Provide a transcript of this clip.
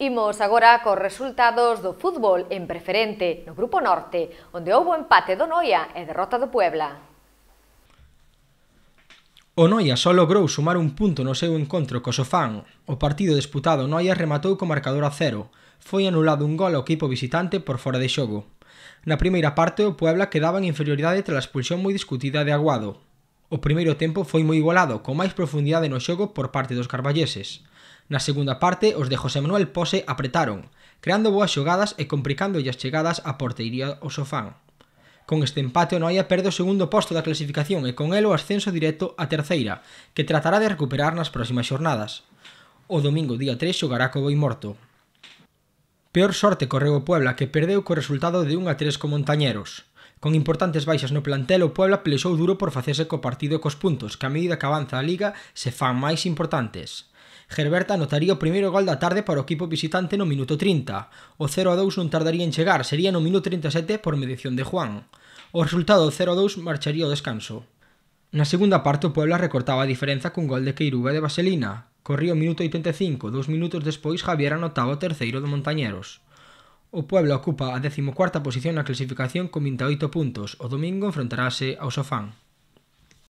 Imos agora cos resultados do fútbol en preferente no Grupo Norte, onde houbo empate do Noia e derrota do Puebla. O Noia só logrou sumar un punto no seu encontro co Sofán. O partido disputado Noia rematou co marcador a cero. Foi anulado un gol ao equipo visitante por fora de xogo. Na primeira parte, o Puebla quedaba en inferioridade tras a expulsión moi discutida de Aguado. O primeiro tempo foi moi igualado, con máis profundidade no xogo por parte dos carballeses. Na segunda parte, os de José Manuel Pose apretaron, creando boas xogadas e complicándolle as chegadas á porteiría ao Sofán. Con este empate o Noia perde o segundo posto da clasificación e con el o ascenso directo á terceira, que tratará de recuperar nas próximas xornadas. O domingo día 3 xogará co Morto. Peor sorte correu o Puebla que perdeu co resultado de 1 a 3 co Montañeros. Con importantes baixas no plantel, o Puebla pelexou duro por facerse co partido cos puntos, que a medida que avanza a Liga se fan máis importantes. Gerberta anotaría o primeiro gol da tarde para o equipo visitante no minuto 30. O 0 a 2 non tardaría en chegar, sería no minuto 37 por medición de Juan. O resultado 0 a 2 marcharía ao descanso. Na segunda parte o Puebla recortaba a diferenza cun gol de Queiruga de Vaselina. Corría o minuto 85, dous minutos despois Javier anotaba o terceiro de Montañeros. O Puebla ocupa a 14ª posición na clasificación con 28 puntos. O domingo enfrontarase ao Sofán.